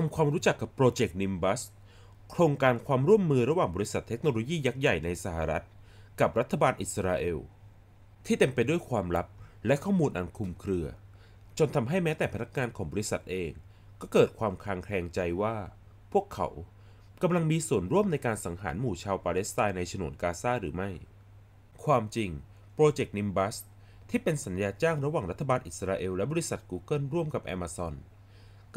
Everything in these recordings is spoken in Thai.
ทำความรู้จักกับโปรเจกต์นิมบัสโครงการความร่วมมือระหว่างบริษัทเทคโนโลยียักษ์ใหญ่ในสหรัฐกับรัฐบาลอิสราเอล ที่เต็มไปด้วยความลับและข้อมูลอันคลุมเครือ จนทำให้แม้แต่พนักงานของบริษัทเอง ก็เกิดความคลางแคลงใจว่า พวกเขากำลังมีส่วนร่วมในการสังหารหมู่ชาวปาเลสไตน์ในฉนวนกาซาหรือไม่ ความจริงโปรเจกต์นิมบัสที่เป็นสัญญาจ้างระหว่างรัฐบาลอิสราเอลและบริษัท Google ร่วมกับ Amazon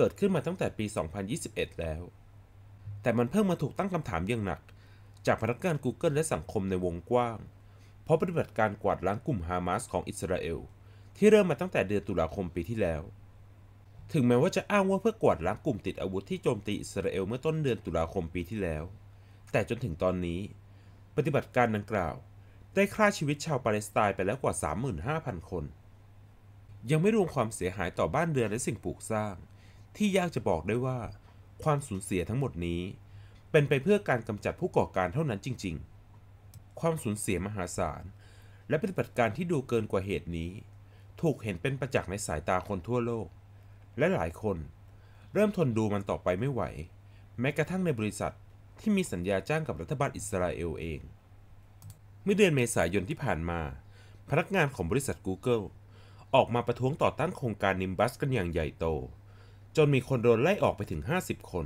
เกิดขึ้นมาตั้งแต่ปี 2021 แล้ว แต่มันเพิ่งมาถูกตั้งคำถามอย่างหนัก จากพนักงาน Google และสังคมในวงกว้าง เพราะปฏิบัติการกวาดล้างกลุ่มฮามาสของอิสราเอลที่เริ่มมาตั้งแต่เดือนตุลาคมปีที่แล้ว ถึงแม้ว่าจะอ้างว่าเพื่อกวาดล้างกลุ่มติดอาวุธที่โจมตีอิสราเอลเมื่อต้นเดือนตุลาคมปีที่แล้ว แต่จนถึงตอนนี้ ปฏิบัติการดังกล่าว ได้ฆ่าชีวิตชาวปาเลสไตน์ไปแล้วกว่า 35,000 คน ยังไม่รวมความเสียหายต่อบ้านเรือนและสิ่งปลูกสร้างที่ยากจะบอกได้ว่าความสูญเสียทั้งหมดนี้ เป็นไปเพื่อการกำจัดผู้ก่อการเท่านั้นจริง ๆ ความสูญเสียมหาศาล และปฏิบัติการที่ดูเกินกว่าเหตุนี้ ถูกเห็นเป็นประจักษ์ในสายตาคนทั่วโลก และหลายคน เริ่มทนดูมันต่อไปไม่ไหว แม้กระทั่งในบริษัทที่มีสัญญาจ้างกับรัฐบาลอิสราเอลเองเมื่อเดือนเมษายนที่ผ่านมา พนักงานของบริษัท Google ออกมาประท้วงต่อต้านโครงการนิมบัสกันอย่างใหญ่โตจนมีคนโดนไล่ออกไปถึง 50 คน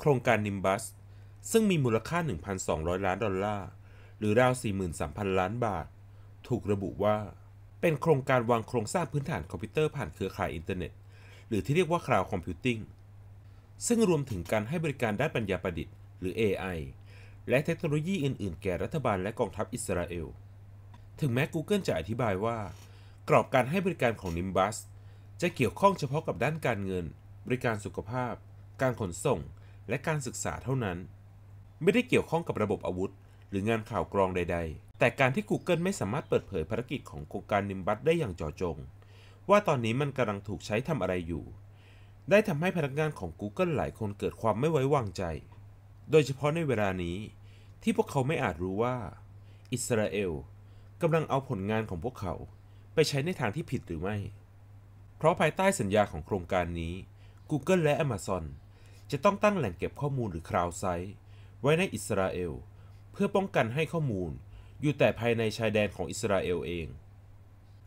โครงการนิมบัสซึ่งมีมูลค่า 1,200 ล้าน ดอลลาร์ หรือราว 43,000 ล้านบาท ถูกระบุว่า เป็นโครงการวางโครงสร้างพื้นฐานคอมพิวเตอร์ผ่านเครือข่ายอินเทอร์เน็ต หรือที่เรียกว่าคลาวด์คอมพิวติ้งซึ่งรวมถึงการให้บริการด้านปัญญาประดิษฐ์ หรือ AI และเทคโนโลยีอื่น ๆ แก่รัฐบาลและกองทัพอิสราเอล ถึงแม้ Google จะอธิบายว่า กรอบการให้บริการของ Nimbus จะเกี่ยวข้องเฉพาะกับด้านการเงิน บริการสุขภาพ การขนส่ง และการศึกษาเท่านั้น ไม่ได้เกี่ยวข้องกับระบบอาวุธ หรืองานข่าวกรองใดๆ แต่การที่ Google ไม่สามารถเปิดเผยภารกิจของโครงการนิมบัตได้อย่างเจาะจง ว่าตอนนี้มันกำลังถูกใช้ทำอะไรอยู่ ได้ทำให้พนักงานของ Google หลายคนเกิดความไม่ไว้วางใจ โดยเฉพาะในเวลานี้ที่พวกเขาไม่อาจรู้ว่า อิสราเอลกำลังเอาผลงานของพวกเขาไปใช้ในทางที่ผิดหรือไม่เพราะภายใต้สัญญาของโครงการนี้ Google และ Amazon จะต้องตั้งแหล่งเก็บข้อมูลหรือ Cloud Site ไว้ในอิสราเอล เพื่อป้องกันให้ข้อมูลอยู่แต่ภายในชายแดนของอิสราเอลเอง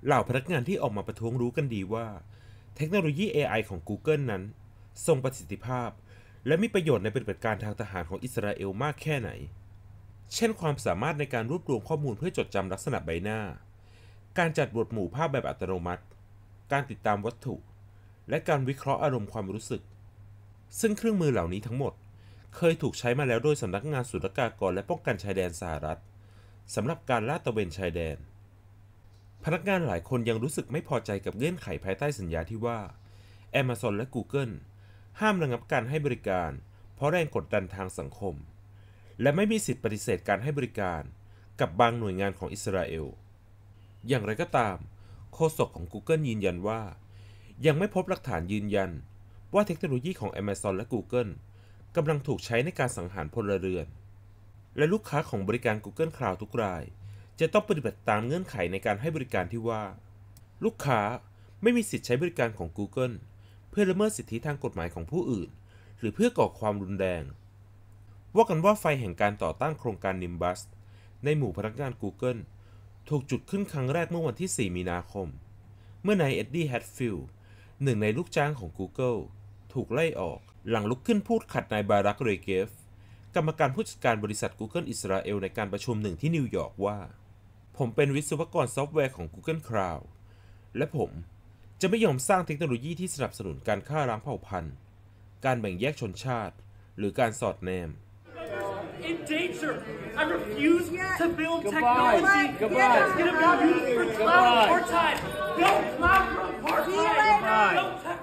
เหล่าพนักงานที่ออกมาประท้วงรู้กันดีว่า เทคโนโลยี AI ของ Google นั้น ทรงประสิทธิภาพ และมีประโยชน์ในปฏิบัติการทางทหารของอิสราเอลมากแค่ไหน เช่น ความสามารถในการรวบรวมข้อมูลเพื่อจดจำลักษณะใบหน้า การจัดบทหมู่ภาพแบบอัตโนมัติการติดตามวัตถุและการวิเคราะห์อารมณ์ความรู้สึก ซึ่งเครื่องมือเหล่านี้ทั้งหมด เคยถูกใช้มาแล้วโดยสำนักงานศุลกากรและป้องกันชายแดนสหรัฐ สำหรับการลาดตระเวนชายแดน พนักงานหลายคนยังรู้สึกไม่พอใจกับเงื่อนไขภายใต้สัญญาที่ว่า Amazon และ Google ห้ามระงับการให้บริการ เพราะแรงกดดันทางสังคม และไม่มีสิทธิปฏิเสธการให้บริการ กับบางหน่วยงานของอิสราเอล อย่างไรก็ตามโฆษกของ Google ยืนยันว่า ยังไม่พบหลักฐานยืนยัน ว่าเทคโนโลยีของ Amazon และ Google กำลังถูกใช้ในการสังหารพลเรือน และลูกค้าของบริการ Google Cloud ทุกราย จะต้องปฏิบัติตามเงื่อนไขในการให้บริการที่ว่า ลูกค้าไม่มีสิทธิใช้บริการของ Google เพื่อละเมิดสิทธิทางกฎหมายของผู้อื่น หรือเพื่อก่อความรุนแรงว่ากันว่าไฟแห่งการต่อต้านโครงการนิมบัสในหมู่พนักงาน Google ถูกจุดขึ้นครั้งแรกเมื่อวันที่ 4 มีนาคม เมื่อนายเอ็ดดี้แฮตฟิลด์หนึ่งในลูกจ้างของ Google ถูกไล่ออกหลังลุกขึ้นพูดขัดนายบารักเรเกฟ กรรมการผู้จัดการบริษัท Google อิสราเอลในการประชุมหนึ่งที่นิวยอร์กว่า ผมเป็นวิศวกรซอฟต์แวร์ของ Google Cloud และผมจะไม่ยอมสร้างเทคโนโลยีที่สนับสนุนการฆ่าล้างเผ่าพันธุ์ การแบ่งแยกชนชาติ หรือการสอดแนม in danger. I refuse yeah. to build Goodbye. technology that's going to be used for cloud apartheid. No clown apartheid. No technology.